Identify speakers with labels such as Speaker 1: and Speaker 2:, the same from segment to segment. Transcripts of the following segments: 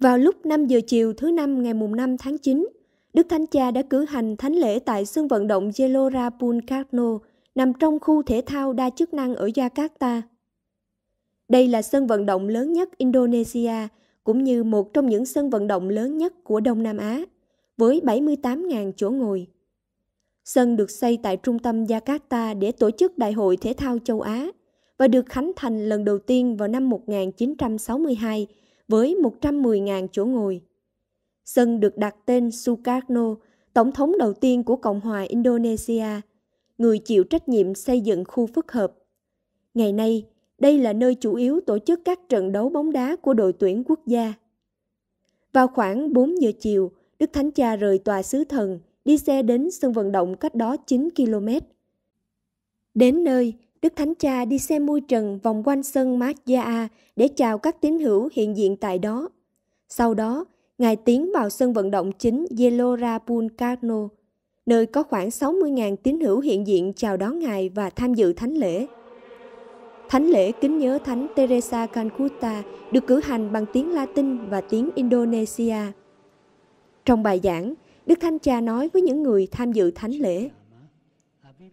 Speaker 1: Vào lúc 5 giờ chiều thứ năm ngày mùng 5 tháng 9, Đức Thánh Cha đã cử hành thánh lễ tại sân vận động Gelora Puncarno, nằm trong khu thể thao đa chức năng ở Jakarta. Đây là sân vận động lớn nhất Indonesia, cũng như một trong những sân vận động lớn nhất của Đông Nam Á, với 78.000 chỗ ngồi. Sân được xây tại trung tâm Jakarta để tổ chức Đại hội Thể thao Châu Á và được khánh thành lần đầu tiên vào năm 1962 với 110.000 chỗ ngồi. Sân được đặt tên Sukarno, tổng thống đầu tiên của Cộng hòa Indonesia, người chịu trách nhiệm xây dựng khu phức hợp. Ngày nay, đây là nơi chủ yếu tổ chức các trận đấu bóng đá của đội tuyển quốc gia. Vào khoảng 4 giờ chiều, Đức Thánh Cha rời tòa sứ thần, đi xe đến sân vận động cách đó 9 km. Đến nơi, Đức Thánh Cha đi xe mui trần vòng quanh sân Maggia để chào các tín hữu hiện diện tại đó. Sau đó, Ngài tiến vào sân vận động chính Yelora Vulcano, nơi có khoảng 60.000 tín hữu hiện diện chào đón Ngài và tham dự thánh lễ. Thánh lễ kính nhớ Thánh Teresa Cancuta được cử hành bằng tiếng Latin và tiếng Indonesia. Trong bài giảng, Đức Thánh Cha nói với những người tham dự thánh lễ –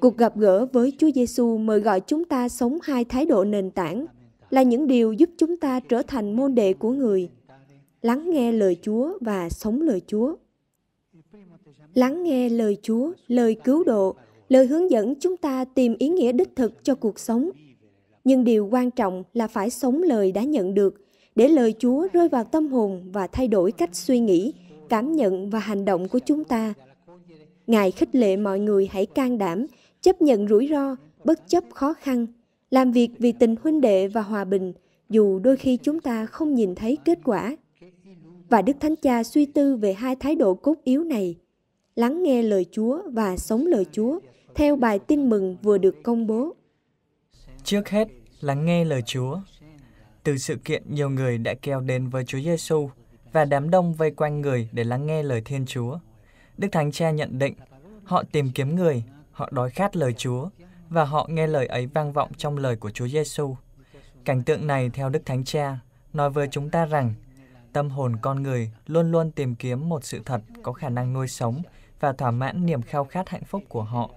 Speaker 1: Cuộc gặp gỡ với Chúa Giêsu mời gọi chúng ta sống hai thái độ nền tảng là những điều giúp chúng ta trở thành môn đệ của người, lắng nghe lời Chúa và sống lời Chúa. Lắng nghe lời Chúa, lời cứu độ, lời hướng dẫn chúng ta tìm ý nghĩa đích thực cho cuộc sống. Nhưng điều quan trọng là phải sống lời đã nhận được để lời Chúa rơi vào tâm hồn và thay đổi cách suy nghĩ, cảm nhận và hành động của chúng ta – Ngài khích lệ mọi người hãy can đảm, chấp nhận rủi ro, bất chấp khó khăn, làm việc vì tình huynh đệ và hòa bình, dù đôi khi chúng ta không nhìn thấy kết quả. Và Đức Thánh Cha suy tư về hai thái độ cốt yếu này, lắng nghe lời Chúa và sống lời Chúa theo bài tin mừng vừa được công bố.
Speaker 2: Trước hết, lắng nghe lời Chúa. Từ sự kiện nhiều người đã kéo đến với Chúa Giêsu và đám đông vây quanh người để lắng nghe lời Thiên Chúa. Đức Thánh Cha nhận định, họ tìm kiếm người, họ đói khát lời Chúa, và họ nghe lời ấy vang vọng trong lời của Chúa Giêsu. Cảnh tượng này theo Đức Thánh Cha nói với chúng ta rằng tâm hồn con người luôn luôn tìm kiếm một sự thật có khả năng nuôi sống và thỏa mãn niềm khao khát hạnh phúc của họ.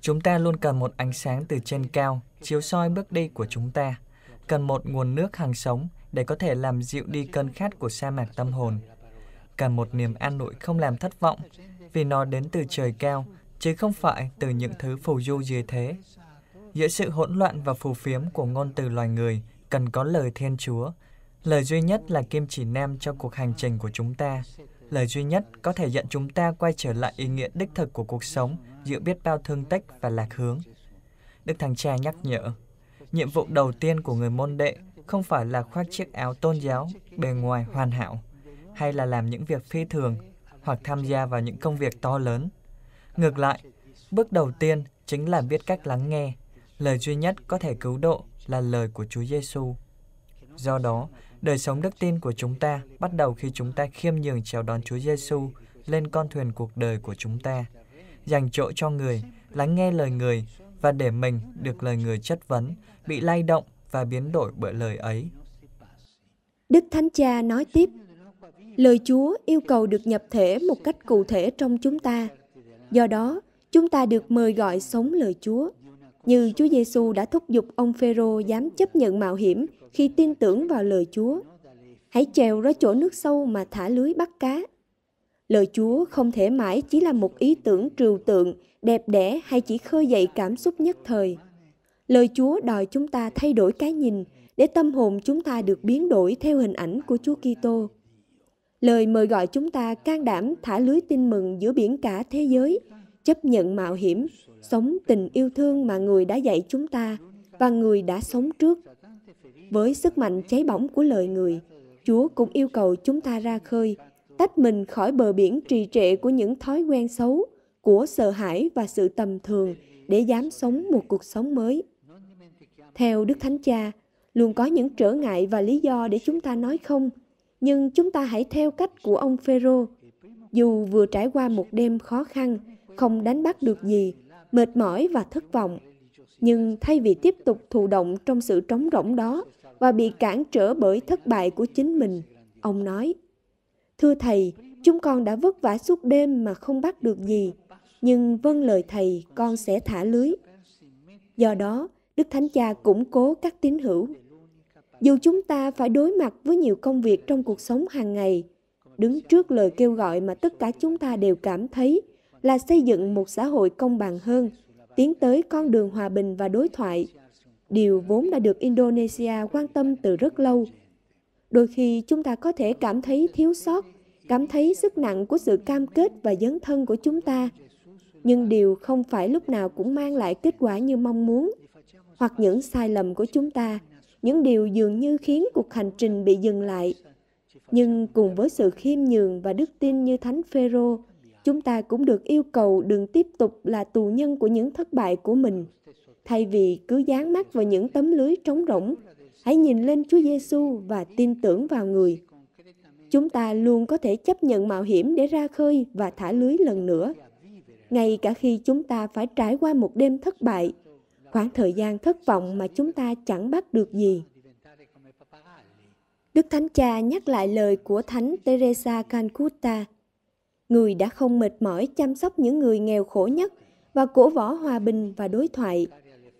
Speaker 2: Chúng ta luôn cần một ánh sáng từ trên cao chiếu soi bước đi của chúng ta, cần một nguồn nước hàng sống để có thể làm dịu đi cơn khát của sa mạc tâm hồn cả một niềm an nội không làm thất vọng, vì nó đến từ trời cao, chứ không phải từ những thứ phù du dưới thế. Giữa sự hỗn loạn và phù phiếm của ngôn từ loài người, cần có lời Thiên Chúa. Lời duy nhất là kim chỉ nam cho cuộc hành trình của chúng ta. Lời duy nhất có thể dẫn chúng ta quay trở lại ý nghĩa đích thực của cuộc sống giữa biết bao thương tích và lạc hướng. Đức Thánh Cha nhắc nhở, nhiệm vụ đầu tiên của người môn đệ không phải là khoác chiếc áo tôn giáo bề ngoài hoàn hảo, hay là làm những việc phi thường hoặc tham gia vào những công việc to lớn. Ngược lại, bước đầu tiên chính là biết cách lắng nghe. Lời duy nhất có thể cứu độ là lời của Chúa Giêsu. Do đó, đời sống đức tin của chúng ta bắt đầu khi chúng ta khiêm nhường chào đón Chúa Giêsu lên con thuyền cuộc đời của chúng ta, dành chỗ cho người, lắng nghe lời người và để mình được lời người chất vấn, bị lay động và biến đổi bởi lời ấy.
Speaker 1: Đức Thánh Cha nói tiếp, lời Chúa yêu cầu được nhập thể một cách cụ thể trong chúng ta. Do đó, chúng ta được mời gọi sống lời Chúa. Như Chúa Giêsu đã thúc giục ông Phêrô dám chấp nhận mạo hiểm khi tin tưởng vào lời Chúa. Hãy trèo ra chỗ nước sâu mà thả lưới bắt cá. Lời Chúa không thể mãi chỉ là một ý tưởng trừu tượng, đẹp đẽ hay chỉ khơi dậy cảm xúc nhất thời. Lời Chúa đòi chúng ta thay đổi cái nhìn để tâm hồn chúng ta được biến đổi theo hình ảnh của Chúa Kitô lời mời gọi chúng ta can đảm thả lưới tin mừng giữa biển cả thế giới, chấp nhận mạo hiểm, sống tình yêu thương mà người đã dạy chúng ta và người đã sống trước. Với sức mạnh cháy bỏng của lời người, Chúa cũng yêu cầu chúng ta ra khơi, tách mình khỏi bờ biển trì trệ của những thói quen xấu, của sợ hãi và sự tầm thường để dám sống một cuộc sống mới. Theo Đức Thánh Cha, luôn có những trở ngại và lý do để chúng ta nói không – nhưng chúng ta hãy theo cách của ông Phêrô. Dù vừa trải qua một đêm khó khăn, không đánh bắt được gì, mệt mỏi và thất vọng, nhưng thay vì tiếp tục thụ động trong sự trống rỗng đó và bị cản trở bởi thất bại của chính mình, ông nói: "Thưa thầy, chúng con đã vất vả suốt đêm mà không bắt được gì, nhưng vâng lời thầy, con sẽ thả lưới." Do đó, Đức Thánh Cha củng cố các tín hữu dù chúng ta phải đối mặt với nhiều công việc trong cuộc sống hàng ngày đứng trước lời kêu gọi mà tất cả chúng ta đều cảm thấy là xây dựng một xã hội công bằng hơn tiến tới con đường hòa bình và đối thoại điều vốn đã được indonesia quan tâm từ rất lâu đôi khi chúng ta có thể cảm thấy thiếu sót cảm thấy sức nặng của sự cam kết và dấn thân của chúng ta nhưng điều không phải lúc nào cũng mang lại kết quả như mong muốn hoặc những sai lầm của chúng ta những điều dường như khiến cuộc hành trình bị dừng lại. Nhưng cùng với sự khiêm nhường và đức tin như Thánh Phêrô, chúng ta cũng được yêu cầu đừng tiếp tục là tù nhân của những thất bại của mình. Thay vì cứ dán mắt vào những tấm lưới trống rỗng, hãy nhìn lên Chúa Giêsu và tin tưởng vào người. Chúng ta luôn có thể chấp nhận mạo hiểm để ra khơi và thả lưới lần nữa. Ngay cả khi chúng ta phải trải qua một đêm thất bại, khoảng thời gian thất vọng mà chúng ta chẳng bắt được gì. Đức Thánh Cha nhắc lại lời của Thánh Teresa Cancuta, người đã không mệt mỏi chăm sóc những người nghèo khổ nhất và cổ võ hòa bình và đối thoại.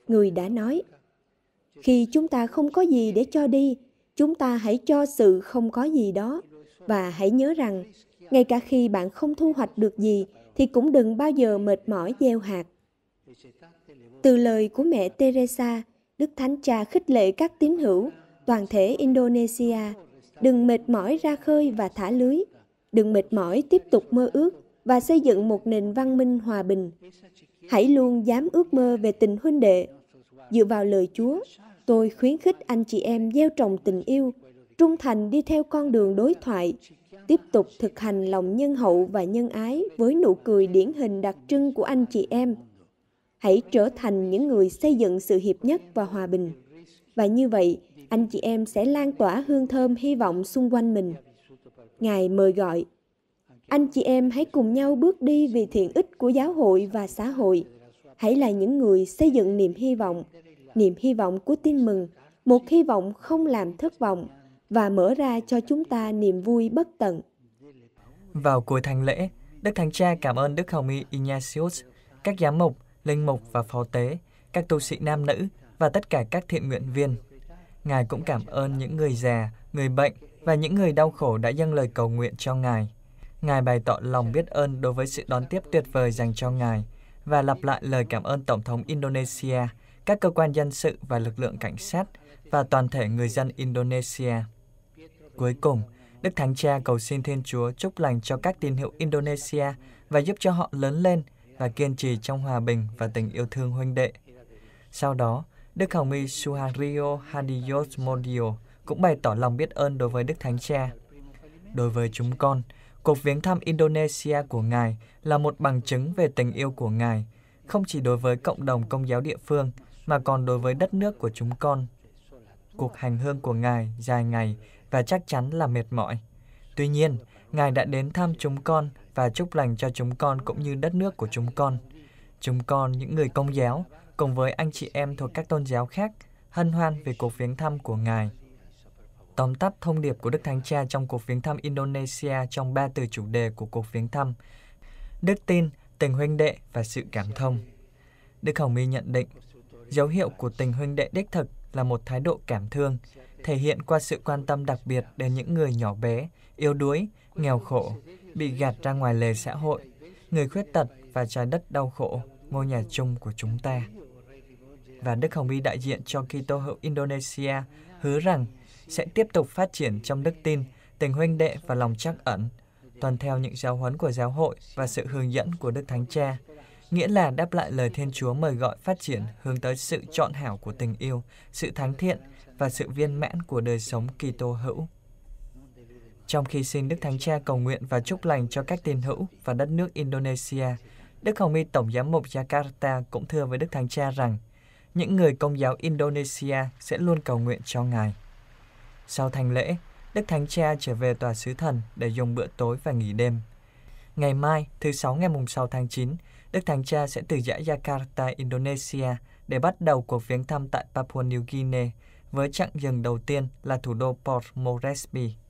Speaker 1: Người đã nói, khi chúng ta không có gì để cho đi, chúng ta hãy cho sự không có gì đó và hãy nhớ rằng ngay cả khi bạn không thu hoạch được gì thì cũng đừng bao giờ mệt mỏi gieo hạt từ lời của mẹ Teresa, Đức Thánh Cha khích lệ các tín hữu, toàn thể Indonesia, đừng mệt mỏi ra khơi và thả lưới, đừng mệt mỏi tiếp tục mơ ước và xây dựng một nền văn minh hòa bình. Hãy luôn dám ước mơ về tình huynh đệ. Dựa vào lời Chúa, tôi khuyến khích anh chị em gieo trồng tình yêu, trung thành đi theo con đường đối thoại, tiếp tục thực hành lòng nhân hậu và nhân ái với nụ cười điển hình đặc trưng của anh chị em – hãy trở thành những người xây dựng sự hiệp nhất và hòa bình. Và như vậy, anh chị em sẽ lan tỏa hương thơm hy vọng xung quanh mình. Ngài mời gọi, anh chị em hãy cùng nhau bước đi vì thiện ích của giáo hội và xã hội. Hãy là những người xây dựng niềm hy vọng, niềm hy vọng của tin mừng, một hy vọng không làm thất vọng và mở ra cho chúng ta niềm vui bất tận.
Speaker 2: Vào cuối thánh lễ, Đức Thánh Cha cảm ơn Đức Hồng Y Ignatius, các giám mục, linh mục và phó tế, các tu sĩ nam nữ và tất cả các thiện nguyện viên. Ngài cũng cảm ơn những người già, người bệnh và những người đau khổ đã dâng lời cầu nguyện cho Ngài. Ngài bày tỏ lòng biết ơn đối với sự đón tiếp tuyệt vời dành cho Ngài và lặp lại lời cảm ơn Tổng thống Indonesia, các cơ quan dân sự và lực lượng cảnh sát và toàn thể người dân Indonesia. Cuối cùng, Đức Thánh Cha cầu xin Thiên Chúa chúc lành cho các tín hữu Indonesia và giúp cho họ lớn lên và kiên trì trong hòa bình và tình yêu thương huynh đệ. Sau đó, Đức Hồng Y Suhario Hadios Modio cũng bày tỏ lòng biết ơn đối với Đức Thánh Cha. Đối với chúng con, cuộc viếng thăm Indonesia của Ngài là một bằng chứng về tình yêu của Ngài, không chỉ đối với cộng đồng công giáo địa phương, mà còn đối với đất nước của chúng con. Cuộc hành hương của Ngài dài ngày và chắc chắn là mệt mỏi. Tuy nhiên, Ngài đã đến thăm chúng con và chúc lành cho chúng con cũng như đất nước của chúng con. Chúng con, những người công giáo, cùng với anh chị em thuộc các tôn giáo khác, hân hoan về cuộc viếng thăm của Ngài. Tóm tắt thông điệp của Đức Thánh Cha trong cuộc viếng thăm Indonesia trong ba từ chủ đề của cuộc viếng thăm. Đức tin, tình huynh đệ và sự cảm thông. Đức Hồng Y nhận định, dấu hiệu của tình huynh đệ đích thực là một thái độ cảm thương, thể hiện qua sự quan tâm đặc biệt đến những người nhỏ bé, yếu đuối, nghèo khổ, bị gạt ra ngoài lề xã hội, người khuyết tật và trái đất đau khổ, ngôi nhà chung của chúng ta. Và Đức Hồng Y đại diện cho Kitô hữu Indonesia hứa rằng sẽ tiếp tục phát triển trong đức tin, tình huynh đệ và lòng trắc ẩn, tuân theo những giáo huấn của giáo hội và sự hướng dẫn của Đức Thánh Cha, nghĩa là đáp lại lời Thiên Chúa mời gọi phát triển hướng tới sự chọn hảo của tình yêu, sự thánh thiện và sự viên mãn của đời sống Kitô hữu. Trong khi xin Đức Thánh Cha cầu nguyện và chúc lành cho các tín hữu và đất nước Indonesia, Đức Hồng Y Tổng giám mục Jakarta cũng thưa với Đức Thánh Cha rằng những người công giáo Indonesia sẽ luôn cầu nguyện cho Ngài. Sau thành lễ, Đức Thánh Cha trở về tòa sứ thần để dùng bữa tối và nghỉ đêm. Ngày mai, thứ Sáu ngày mùng 6 tháng 9, Đức Thánh Cha sẽ từ giã Jakarta, Indonesia để bắt đầu cuộc viếng thăm tại Papua New Guinea với chặng dừng đầu tiên là thủ đô Port Moresby.